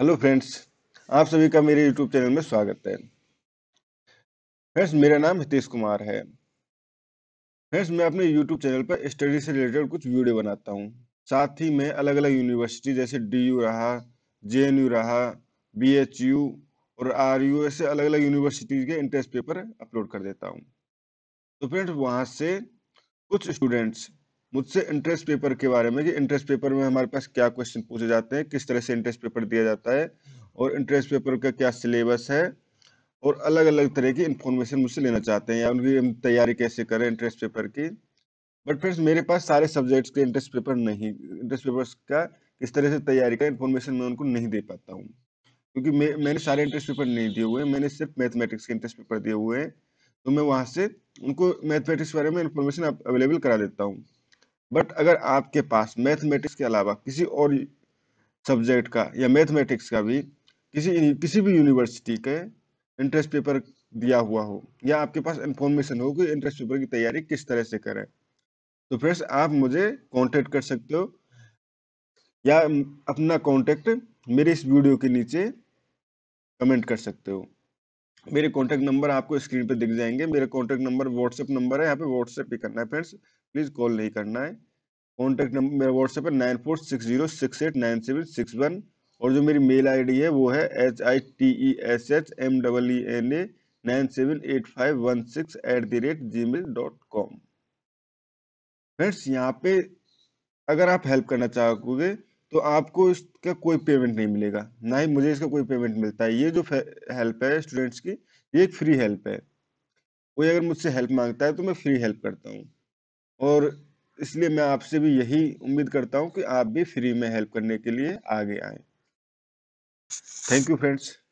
hello friends आप सभी का मेरे यूट्यूब चैनल में स्वागत है फ्रेंड्स मेरा नाम हितेश कुमार है फ्रेंड्स मैं अपने यूट्यूब चैनल पर स्टडी से रिलेटेड कुछ वीडियो बनाता हूँ साथ ही मैं अलग अलग यूनिवर्सिटी जैसे डी यू रहा जे एन यू रहा बी एच यू और आर यू ऐसे अलग अलग यूनिवर्सिटीज के इंट्रेंस पेपर अपलोड कर देता हूँ तो फ्रेंड्स वहाँ से कुछ स्टूडेंट्स मुझसे इंटरेस्ट पेपर के बारे में कि इंटरेस्ट पेपर में हमारे पास क्या क्वेश्चन पूछे जाते हैं किस तरह से इंटरेस्ट पेपर दिया जाता है और इंटरेस्ट पेपर का क्या सिलेबस है और अलग अलग तरह की इन्फॉर्मेशन मुझसे लेना चाहते हैं या उनकी हम तैयारी कैसे करें इंटरेस्ट पेपर की बट फ्रेंड्स मेरे पास सारे सब्जेक्ट्स के इंटरेस्ट पेपर नहीं इंटरेस्ट पेपर्स का किस तरह से तैयारी का इन्फॉर्मेशन मैं उनको नहीं दे पाता हूँ क्योंकि मैं मैंने सारे इंटरेस्ट पेपर नहीं दिए हुए मैंने सिर्फ मैथमेटिक्स के इंटरेस्ट पेपर दिए हुए हैं तो मैं वहाँ से उनको मैथमेटिक्स बारे में इन्फॉर्मेशन अवेलेबल करा देता हूँ बट अगर आपके पास मैथमेटिक्स के अलावा किसी और सब्जेक्ट का या मैथमेटिक्स का भी किसी किसी भी यूनिवर्सिटी के इंटरेस्ट पेपर दिया हुआ हो या आपके पास इंफॉर्मेशन हो कि इंटरेस्ट पेपर की तैयारी किस तरह से करें तो फ्रेंड्स आप मुझे कॉन्टेक्ट कर सकते हो या अपना कॉन्टेक्ट मेरे इस वीडियो के नीचे कमेंट कर सकते हो मेरे कॉन्टैक्ट नंबर आपको स्क्रीन पे दिख जाएंगे मेरा कॉन्टैक्ट नंबर व्हाट्सएप नंबर है यहाँ पे व्हाट्सएप ही करना है फ्रेंड्स प्लीज़ कॉल नहीं करना है कॉन्टैक्ट नंबर मेरा व्हाट्सएप है nine four six zero six eight nine seven six one और जो मेरी मेल आईडी है वो है H I T E S H M double E N A nine seven eight five one six at the rate Gmail dot com friends यहाँ पे अगर आप हेल्प करना चाहोगे तो आपको इसका कोई पेमेंट नहीं मिलेगा ना ही मुझे इसका कोई पेमेंट मिलता है ये जो हेल्प है स्टूडेंट्स की ये एक फ्री हेल्प है कोई अगर मुझसे हेल्प मांगता है तो मैं फ्री हेल्प करता हूँ और इसलिए मैं आपसे भी यही उम्मीद करता हूँ कि आप भी फ्री में हेल्प करने के लिए आगे आए थैंक यू फ्रेंड्स